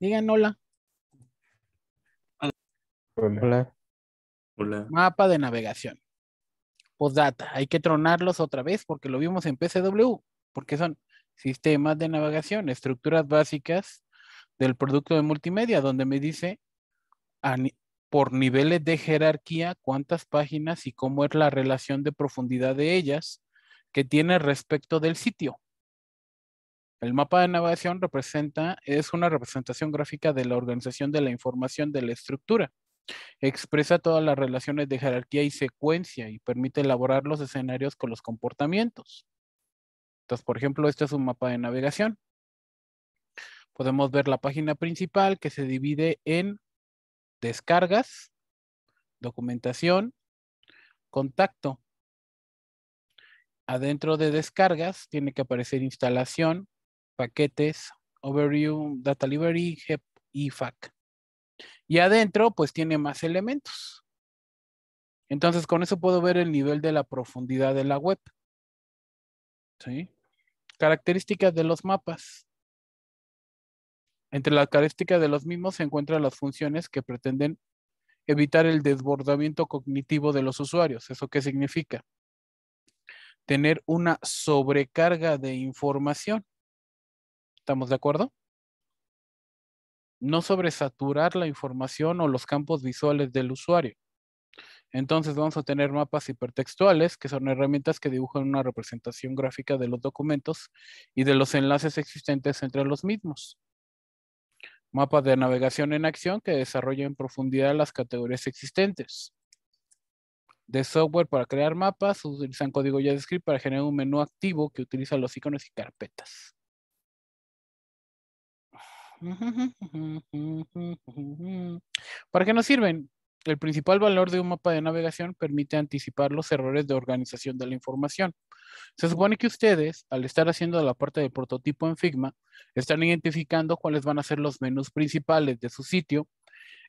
Digan hola. Hola. Hola. Mapa de navegación. Postdata. Hay que tronarlos otra vez porque lo vimos en PCW, porque son sistemas de navegación, estructuras básicas del producto de multimedia, donde me dice por niveles de jerarquía cuántas páginas y cómo es la relación de profundidad de ellas que tiene respecto del sitio. El mapa de navegación representa, es una representación gráfica de la organización de la información de la estructura. Expresa todas las relaciones de jerarquía y secuencia y permite elaborar los escenarios con los comportamientos. Entonces, por ejemplo, este es un mapa de navegación. Podemos ver la página principal que se divide en descargas, documentación, contacto. Adentro de descargas tiene que aparecer instalación, paquetes, overview, data library, HEP y FAC. Y adentro, pues tiene más elementos. Entonces, con eso puedo ver el nivel de la profundidad de la web. ¿Sí? Características de los mapas. Entre las características de los mismos se encuentran las funciones que pretenden evitar el desbordamiento cognitivo de los usuarios. ¿Eso qué significa? Tener una sobrecarga de información. ¿Estamos de acuerdo? No sobresaturar la información o los campos visuales del usuario. Entonces vamos a tener mapas hipertextuales, que son herramientas que dibujan una representación gráfica de los documentos y de los enlaces existentes entre los mismos. Mapas de navegación en acción que desarrollan en profundidad las categorías existentes. De software para crear mapas, utilizan código JavaScript para generar un menú activo que utiliza los iconos y carpetas. ¿Para qué nos sirven? El principal valor de un mapa de navegación permite anticipar los errores de organización de la información. Se supone que ustedes, al estar haciendo la parte del prototipo en Figma, están identificando cuáles van a ser los menús principales de su sitio,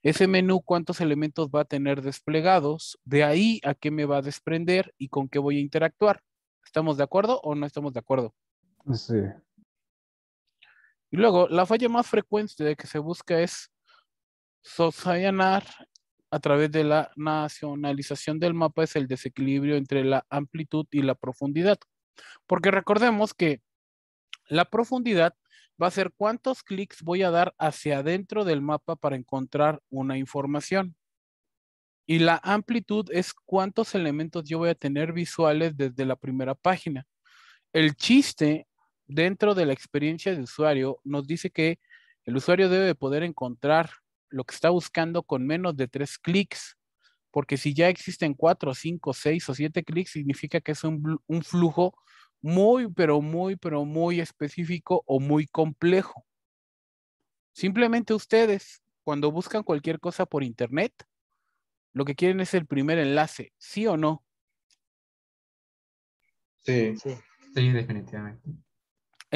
ese menú cuántos elementos va a tener desplegados, de ahí a qué me va a desprender y con qué voy a interactuar. ¿Estamos de acuerdo o no estamos de acuerdo? Sí. Y luego, la falla más frecuente de que se busca es sosayanar a través de la nacionalización del mapa es el desequilibrio entre la amplitud y la profundidad. Porque recordemos que la profundidad va a ser cuántos clics voy a dar hacia adentro del mapa para encontrar una información. Y la amplitud es cuántos elementos yo voy a tener visuales desde la primera página. El chiste dentro de la experiencia de usuario nos dice que el usuario debe poder encontrar lo que está buscando con menos de tres clics, porque si ya existen cuatro, cinco, seis o siete clics, significa que es un, flujo muy, pero muy, pero muy específico o muy complejo. Simplemente ustedes, cuando buscan cualquier cosa por internet, lo que quieren es el primer enlace, ¿sí o no? sí, sí definitivamente.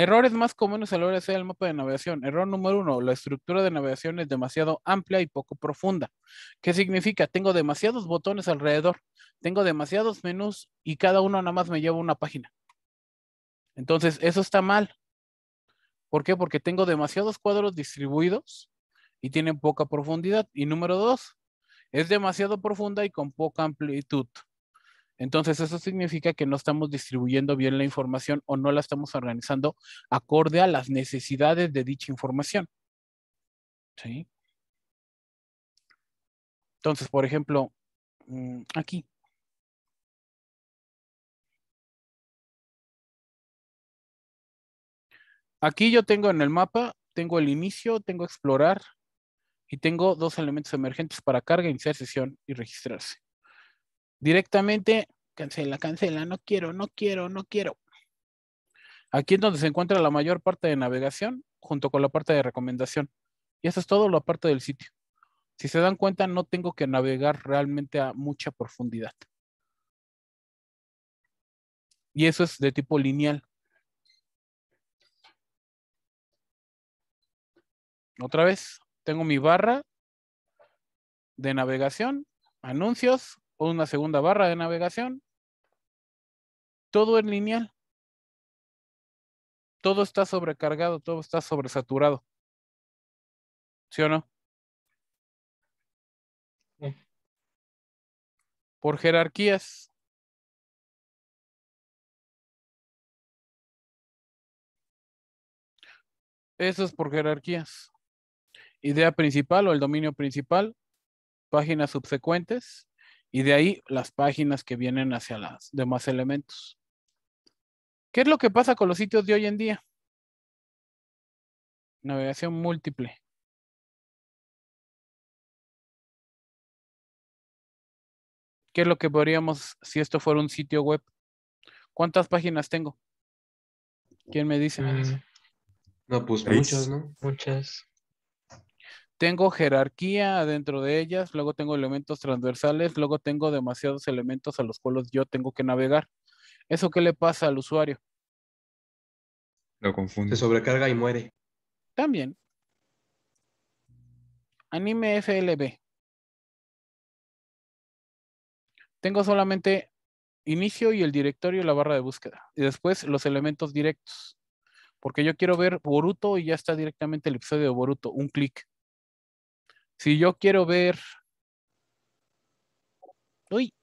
Errores más comunes a la hora de hacer el mapa de navegación. Error número uno, la estructura de navegación es demasiado amplia y poco profunda. ¿Qué significa? Tengo demasiados botones alrededor, tengo demasiados menús y cada uno nada más me lleva una página. Entonces, eso está mal. ¿Por qué? Porque tengo demasiados cuadros distribuidos y tienen poca profundidad. Y número dos, es demasiado profunda y con poca amplitud. Entonces, eso significa que no estamos distribuyendo bien la información o no la estamos organizando acorde a las necesidades de dicha información. ¿Sí? Entonces, por ejemplo, mm, aquí. Aquí yo tengo en el mapa, tengo el inicio, tengo explorar y tengo dos elementos emergentes para carga, iniciar sesión y registrarse. Directamente, cancela, cancela, no quiero, no quiero, no quiero. Aquí es donde se encuentra la mayor parte de navegación junto con la parte de recomendación. Y eso es todo la parte del sitio. Si se dan cuenta, no tengo que navegar realmente a mucha profundidad. Y eso es de tipo lineal. Otra vez, tengo mi barra de navegación, anuncios, una segunda barra de navegación. Todo es lineal. Todo está sobrecargado, todo está sobresaturado. ¿Sí o no? Por jerarquías. Eso es por jerarquías. Idea principal o el dominio principal, páginas subsecuentes, y de ahí las páginas que vienen hacia los demás elementos. ¿Qué es lo que pasa con los sitios de hoy en día? Navegación múltiple. ¿Qué es lo que podríamos, si esto fuera un sitio web? ¿Cuántas páginas tengo? ¿Quién me dice? Mm. No, pues muchas, ¿no? Muchas tengo jerarquía dentro de ellas, luego tengo elementos transversales, luego tengo demasiados elementos a los cuales yo tengo que navegar. ¿Eso qué le pasa al usuario? Lo confunde. Se sobrecarga y muere. También. Anime FLB. Tengo solamente inicio y el directorio y la barra de búsqueda. Y después los elementos directos. Porque yo quiero ver Boruto y ya está directamente el episodio de Boruto. Un clic. Si yo quiero ver... Uy.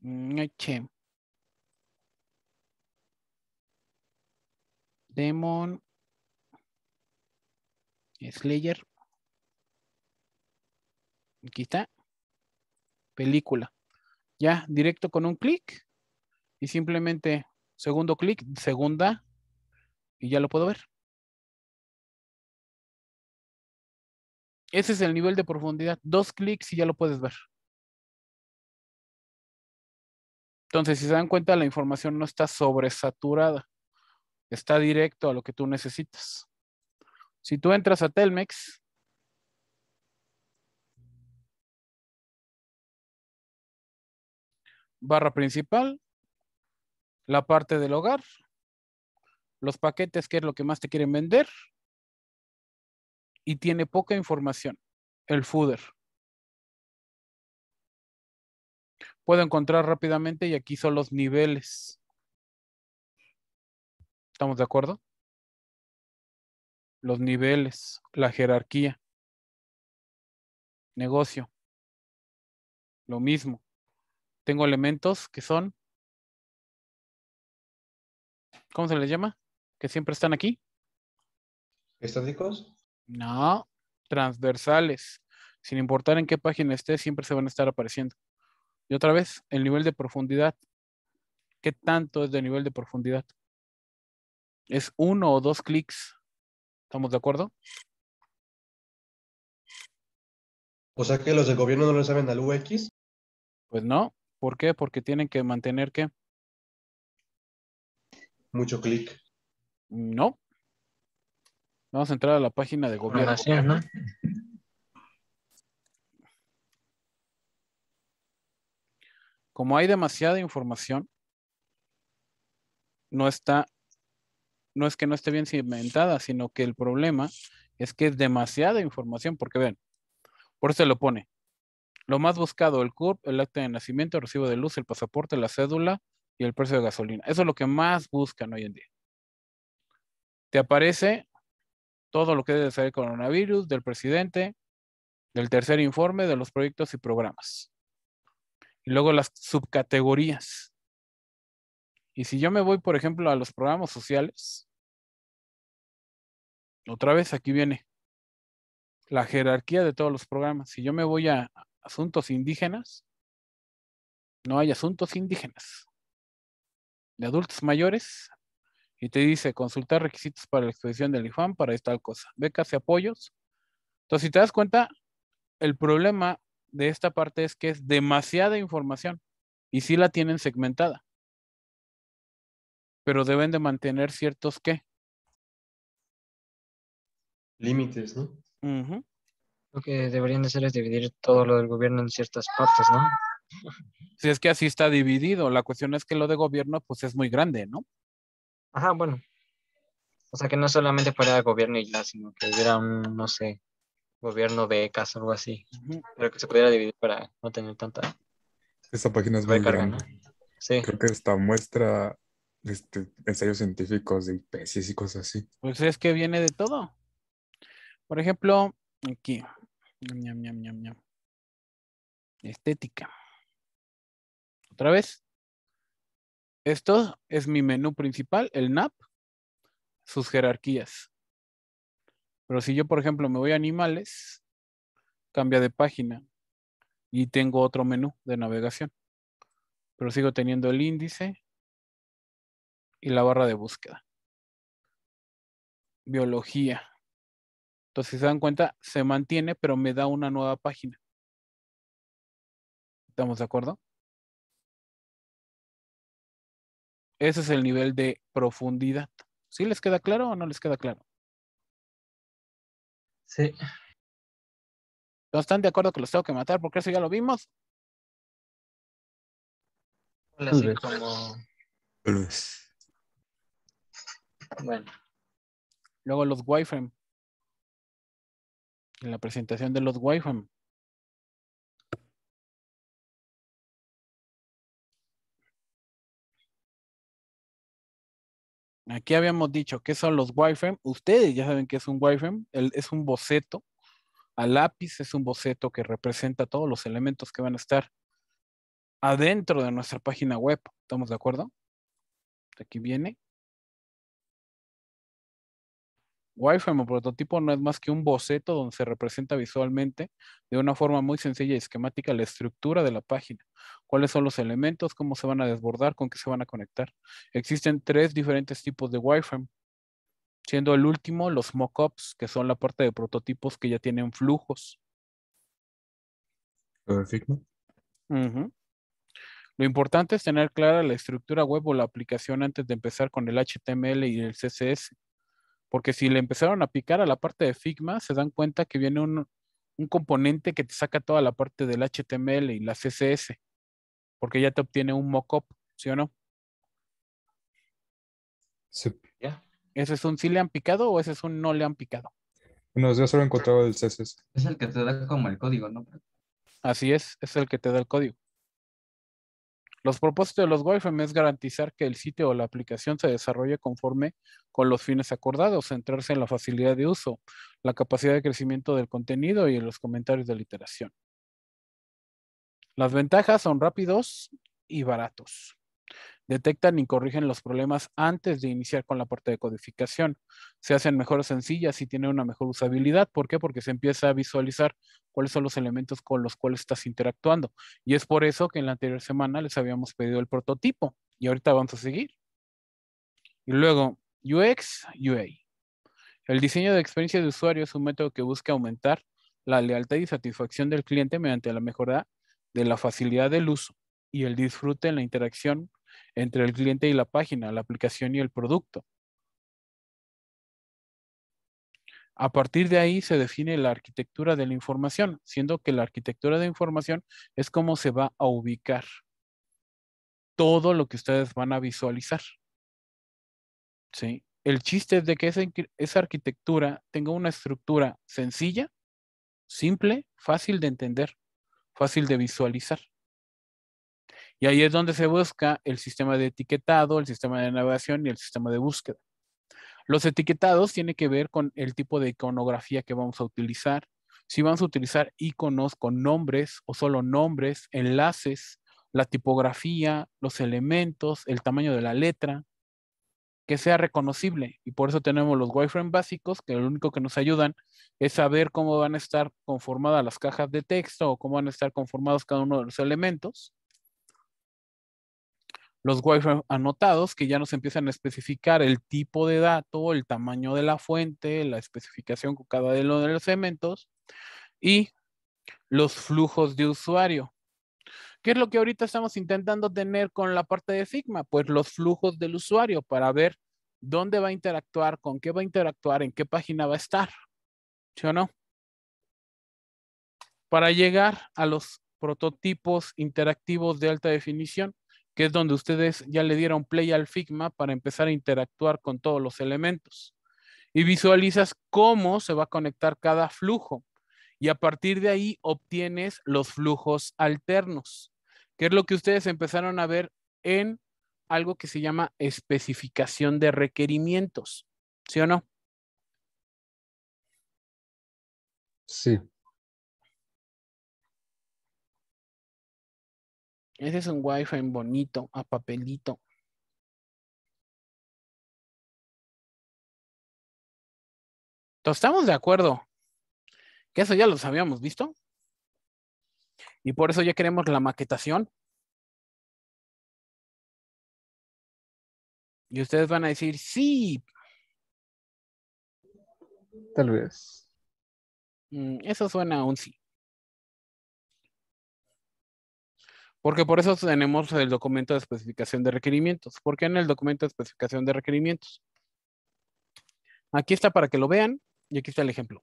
Noche. Mm, Demon. Slayer. Aquí está. Película. Ya, directo con un clic. Y simplemente, segundo clic, segunda y ya lo puedo ver. Ese es el nivel de profundidad. Dos clics y ya lo puedes ver. Entonces, si se dan cuenta, la información no está sobresaturada. Está directo a lo que tú necesitas. Si tú entras a Telmex, barra principal, la parte del hogar, los paquetes, que es lo que más te quieren vender, y tiene poca información, el footer. Puedo encontrar rápidamente y aquí son los niveles. ¿Estamos de acuerdo? Los niveles, la jerarquía. Negocio. Lo mismo. Tengo elementos que son ¿cómo se les llama? que siempre están aquí. ¿Estáticos? No, transversales. Sin importar en qué página esté, siempre se van a estar apareciendo. Y otra vez, el nivel de profundidad. ¿Qué tanto es de nivel de profundidad? Es uno o dos clics. ¿Estamos de acuerdo? O sea que los del gobierno no lo saben al UX. Pues no. ¿Por qué? Porque tienen que mantener que. Mucho clic. No. Vamos a entrar a la página de gobierno. Como hay demasiada información, no está, no es que no esté bien cimentada, sino que el problema es que es demasiada información, porque ven, por eso lo pone. Lo más buscado, el CURP, el acta de nacimiento, el recibo de luz, el pasaporte, la cédula y el precio de gasolina. Eso es lo que más buscan hoy en día te aparece todo lo que debe ser coronavirus, del presidente, del tercer informe, de los proyectos y programas. Y luego las subcategorías. Y si yo me voy, por ejemplo, a los programas sociales, otra vez aquí viene la jerarquía de todos los programas. Si yo me voy a asuntos indígenas, no hay asuntos indígenas. De adultos mayores, y te dice consultar requisitos para la exposición del IFAM para esta cosa, becas y apoyos. Entonces, si te das cuenta, el problema de esta parte es que es demasiada información y sí la tienen segmentada. Pero deben de mantener ciertos qué? Límites, ¿no? Lo que deberían de hacer es dividir todo lo del gobierno en ciertas partes, ¿no? Si es que así está dividido, la cuestión es que lo de gobierno pues es muy grande, ¿no? Ajá, bueno. O sea, que no solamente fuera gobierno y ya, sino que hubiera un, no sé, gobierno de becas o algo así. Creo Pero que se pudiera dividir para no tener tanta. Esta página es muy grande. Creo que esta muestra este, ensayos científicos de especies y cosas así. Pues es que viene de todo. Por ejemplo, aquí. Ñam, Estética. Otra vez. Esto es mi menú principal, el NAP, sus jerarquías. Pero si yo, por ejemplo, me voy a animales, cambia de página y tengo otro menú de navegación. Pero sigo teniendo el índice y la barra de búsqueda. Biología. Entonces, si se dan cuenta, se mantiene, pero me da una nueva página. ¿Estamos de acuerdo? Ese es el nivel de profundidad. ¿Sí les queda claro o no les queda claro? Sí. ¿No están de acuerdo que los tengo que matar? Porque eso ya lo vimos. Bueno. Luego los Wifem. En la presentación de los Wifem. Aquí habíamos dicho que son los wireframe. Ustedes ya saben que es un wireframe. es un boceto. A lápiz es un boceto que representa todos los elementos que van a estar adentro de nuestra página web. ¿Estamos de acuerdo? Aquí viene. Wireframe o prototipo no es más que un boceto donde se representa visualmente de una forma muy sencilla y esquemática la estructura de la página, cuáles son los elementos, cómo se van a desbordar, con qué se van a conectar. Existen tres diferentes tipos de wireframe, siendo el último los mockups, que son la parte de prototipos que ya tienen flujos. Perfecto. Lo importante es tener clara la estructura web o la aplicación antes de empezar con el HTML y el CSS porque si le empezaron a picar a la parte de Figma, se dan cuenta que viene un, componente que te saca toda la parte del HTML y la CSS, porque ya te obtiene un mockup, ¿sí o no? Sí. ¿Ese es un sí le han picado o ese es un no le han picado? No, yo solo he encontrado el CSS. Es el que te da como el código, ¿no? Así es, es el que te da el código. Los propósitos de los wireframes es garantizar que el sitio o la aplicación se desarrolle conforme con los fines acordados, centrarse en la facilidad de uso, la capacidad de crecimiento del contenido y en los comentarios de literación. Las ventajas son rápidos y baratos detectan y corrigen los problemas antes de iniciar con la parte de codificación. Se hacen mejor sencillas y tienen una mejor usabilidad. ¿Por qué? Porque se empieza a visualizar cuáles son los elementos con los cuales estás interactuando. Y es por eso que en la anterior semana les habíamos pedido el prototipo y ahorita vamos a seguir. Y luego, UX, UA. El diseño de experiencia de usuario es un método que busca aumentar la lealtad y satisfacción del cliente mediante la mejora de la facilidad del uso y el disfrute en la interacción entre el cliente y la página, la aplicación y el producto. A partir de ahí se define la arquitectura de la información, siendo que la arquitectura de información es cómo se va a ubicar todo lo que ustedes van a visualizar. ¿Sí? El chiste es de que esa, esa arquitectura tenga una estructura sencilla, simple, fácil de entender, fácil de visualizar. Y ahí es donde se busca el sistema de etiquetado, el sistema de navegación y el sistema de búsqueda. Los etiquetados tienen que ver con el tipo de iconografía que vamos a utilizar. Si vamos a utilizar iconos con nombres o solo nombres, enlaces, la tipografía, los elementos, el tamaño de la letra, que sea reconocible. Y por eso tenemos los wireframe básicos, que lo único que nos ayudan es saber cómo van a estar conformadas las cajas de texto o cómo van a estar conformados cada uno de los elementos los wireframes anotados que ya nos empiezan a especificar el tipo de dato, el tamaño de la fuente, la especificación con cada uno de los elementos y los flujos de usuario. ¿Qué es lo que ahorita estamos intentando tener con la parte de Figma? Pues los flujos del usuario para ver dónde va a interactuar, con qué va a interactuar, en qué página va a estar. ¿Sí o no? Para llegar a los prototipos interactivos de alta definición, que es donde ustedes ya le dieron play al Figma para empezar a interactuar con todos los elementos. Y visualizas cómo se va a conectar cada flujo. Y a partir de ahí obtienes los flujos alternos, que es lo que ustedes empezaron a ver en algo que se llama especificación de requerimientos. ¿Sí o no? Sí. Ese es un wifi bonito, a papelito. estamos de acuerdo que eso ya lo habíamos visto. Y por eso ya queremos la maquetación. Y ustedes van a decir, sí. Tal vez. Mm, eso suena a un sí. Porque por eso tenemos el documento de especificación de requerimientos. ¿Por qué en el documento de especificación de requerimientos? Aquí está para que lo vean y aquí está el ejemplo.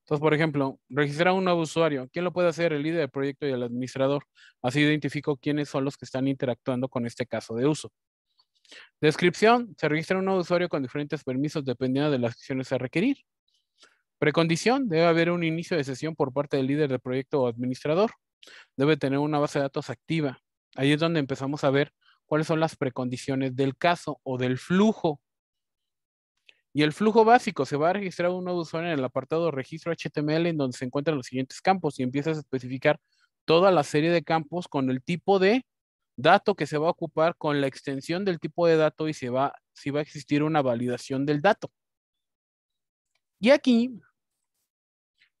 Entonces, por ejemplo, registrar un nuevo usuario. ¿Quién lo puede hacer? El líder del proyecto y el administrador. Así identifico quiénes son los que están interactuando con este caso de uso. Descripción. Se registra un nuevo usuario con diferentes permisos dependiendo de las acciones a requerir. Precondición, debe haber un inicio de sesión por parte del líder del proyecto o administrador. Debe tener una base de datos activa. Ahí es donde empezamos a ver cuáles son las precondiciones del caso o del flujo. Y el flujo básico, se va a registrar un nuevo usuario en el apartado registro HTML en donde se encuentran los siguientes campos y empiezas a especificar toda la serie de campos con el tipo de dato que se va a ocupar, con la extensión del tipo de dato y se va, si va a existir una validación del dato. Y aquí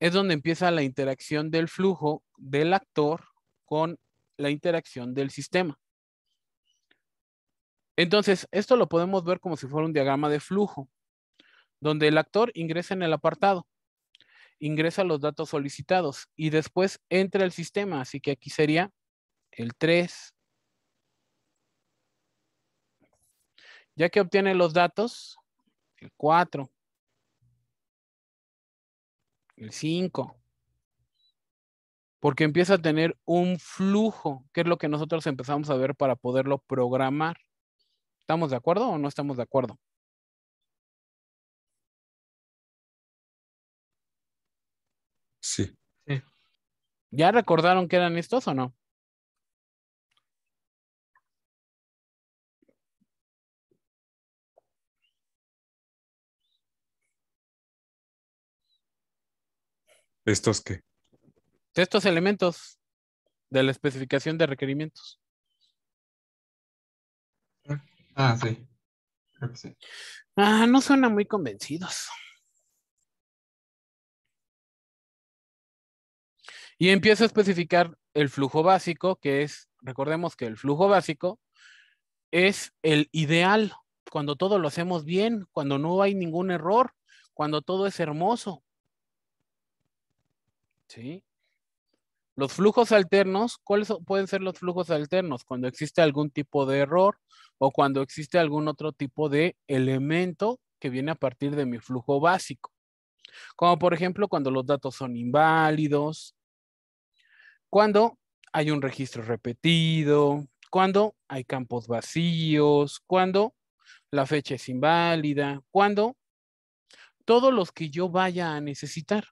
es donde empieza la interacción del flujo del actor con la interacción del sistema. Entonces, esto lo podemos ver como si fuera un diagrama de flujo, donde el actor ingresa en el apartado, ingresa los datos solicitados y después entra el sistema. Así que aquí sería el 3. Ya que obtiene los datos, el 4 el 5. Porque empieza a tener un flujo, que es lo que nosotros empezamos a ver para poderlo programar. ¿Estamos de acuerdo o no estamos de acuerdo? Sí. sí. ¿Ya recordaron que eran estos o no? ¿Estos qué? Estos elementos de la especificación de requerimientos. Ah, sí. Ah, no suena muy convencidos. Y empiezo a especificar el flujo básico, que es, recordemos que el flujo básico es el ideal, cuando todo lo hacemos bien, cuando no hay ningún error, cuando todo es hermoso. ¿Sí? Los flujos alternos, ¿cuáles pueden ser los flujos alternos? Cuando existe algún tipo de error o cuando existe algún otro tipo de elemento que viene a partir de mi flujo básico. Como por ejemplo cuando los datos son inválidos, cuando hay un registro repetido, cuando hay campos vacíos, cuando la fecha es inválida, cuando todos los que yo vaya a necesitar.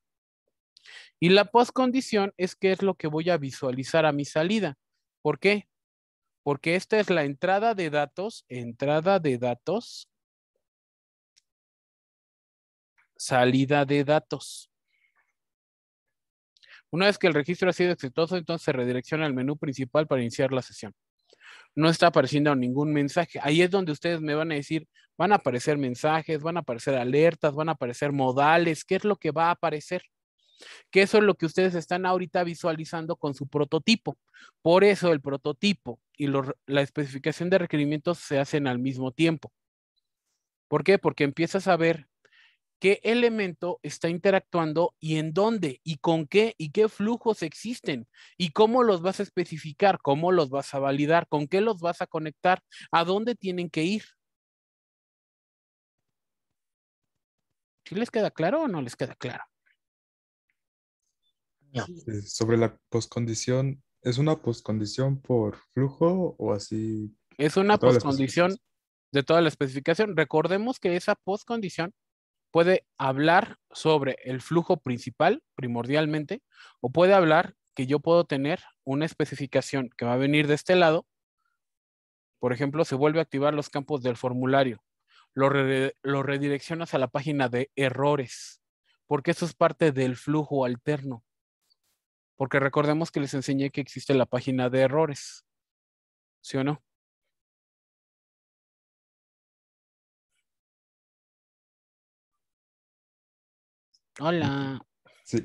Y la postcondición es qué es lo que voy a visualizar a mi salida. ¿Por qué? Porque esta es la entrada de datos, entrada de datos, salida de datos. Una vez que el registro ha sido exitoso, entonces se redirecciona al menú principal para iniciar la sesión. No está apareciendo ningún mensaje. Ahí es donde ustedes me van a decir, van a aparecer mensajes, van a aparecer alertas, van a aparecer modales. ¿Qué es lo que va a aparecer? que eso es lo que ustedes están ahorita visualizando con su prototipo. Por eso el prototipo y la especificación de requerimientos se hacen al mismo tiempo. ¿Por qué? Porque empiezas a ver qué elemento está interactuando y en dónde y con qué y qué flujos existen y cómo los vas a especificar, cómo los vas a validar, con qué los vas a conectar, a dónde tienen que ir. ¿Sí les queda claro o no les queda claro? Eh, sobre la poscondición, ¿es una poscondición por flujo o así? Es una poscondición de toda la especificación. Recordemos que esa poscondición puede hablar sobre el flujo principal, primordialmente, o puede hablar que yo puedo tener una especificación que va a venir de este lado. Por ejemplo, se vuelve a activar los campos del formulario. Lo, lo redireccionas a la página de errores, porque eso es parte del flujo alterno. Porque recordemos que les enseñé que existe la página de errores. ¿Sí o no? Hola. Sí.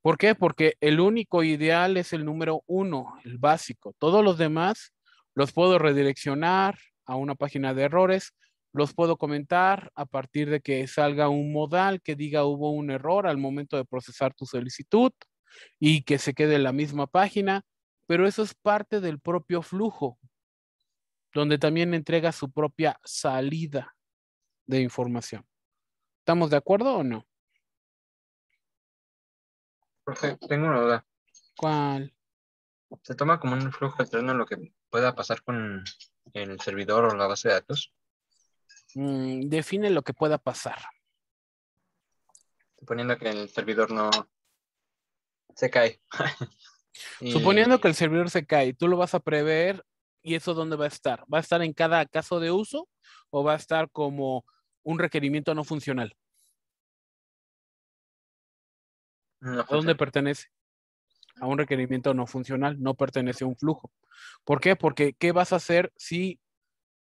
¿Por qué? Porque el único ideal es el número uno, el básico. Todos los demás los puedo redireccionar a una página de errores los puedo comentar a partir de que salga un modal que diga hubo un error al momento de procesar tu solicitud y que se quede en la misma página, pero eso es parte del propio flujo, donde también entrega su propia salida de información. ¿Estamos de acuerdo o no? tengo una duda. ¿Cuál? ¿Se toma como un flujo alterno lo que pueda pasar con el servidor o la base de datos? Mm, define lo que pueda pasar. Suponiendo que el servidor no se cae. Suponiendo que el servidor se cae, tú lo vas a prever y eso dónde va a estar. ¿Va a estar en cada caso de uso o va a estar como un requerimiento no funcional? ¿A dónde pertenece? A un requerimiento no funcional, no pertenece a un flujo. ¿Por qué? Porque ¿qué vas a hacer si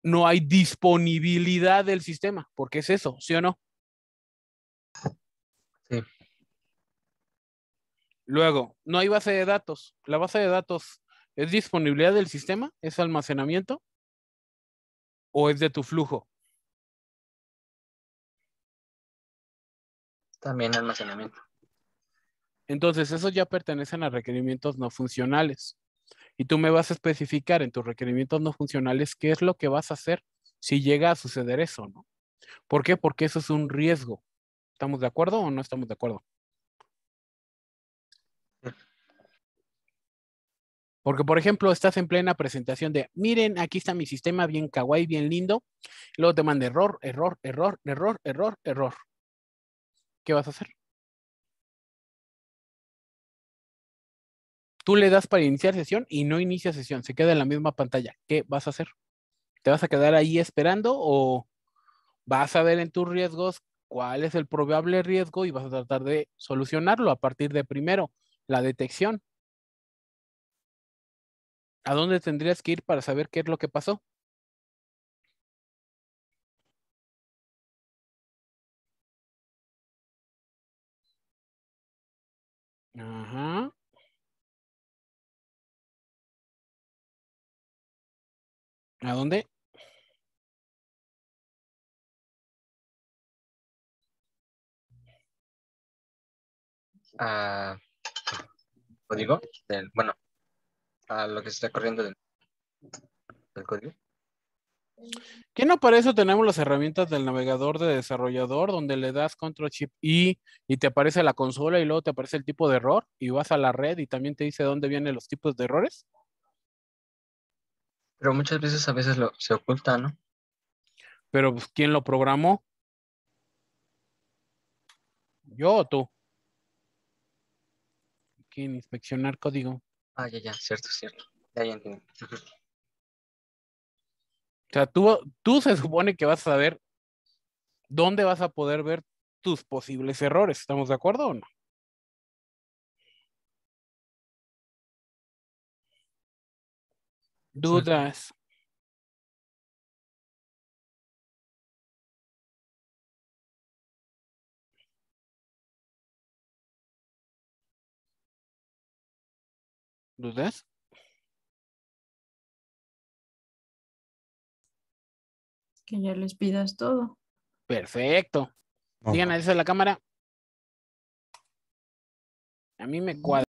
no hay disponibilidad del sistema, porque es eso, ¿sí o no? Sí. Luego, no hay base de datos. La base de datos es disponibilidad del sistema, es almacenamiento o es de tu flujo. También almacenamiento. Entonces, esos ya pertenecen a requerimientos no funcionales y tú me vas a especificar en tus requerimientos no funcionales qué es lo que vas a hacer si llega a suceder eso, ¿no? ¿Por qué? Porque eso es un riesgo. ¿Estamos de acuerdo o no estamos de acuerdo? Porque, por ejemplo, estás en plena presentación de, miren, aquí está mi sistema bien kawaii, bien lindo. luego te manda error, error, error, error, error, error. ¿Qué vas a hacer? Tú le das para iniciar sesión y no inicia sesión, se queda en la misma pantalla. ¿Qué vas a hacer? ¿Te vas a quedar ahí esperando o vas a ver en tus riesgos cuál es el probable riesgo y vas a tratar de solucionarlo a partir de primero la detección? ¿A dónde tendrías que ir para saber qué es lo que pasó? Ajá. ¿A dónde? A código bueno, a lo que se está corriendo del, código. ¿Qué no para eso tenemos las herramientas del navegador de desarrollador, donde le das control chip y y te aparece la consola y luego te aparece el tipo de error y vas a la red y también te dice dónde vienen los tipos de errores. Pero muchas veces a veces lo, se oculta, ¿no? Pero pues, ¿quién lo programó? ¿Yo o tú? ¿Quién inspeccionar código? Ah, ya, ya, cierto, cierto. Ya, ya entiendo. o sea, tú, tú se supone que vas a saber dónde vas a poder ver tus posibles errores. ¿Estamos de acuerdo o no? Dudas. ¿Dudas? Que ya les pidas todo. Perfecto. díganme eso a la cámara. A mí me cuadra.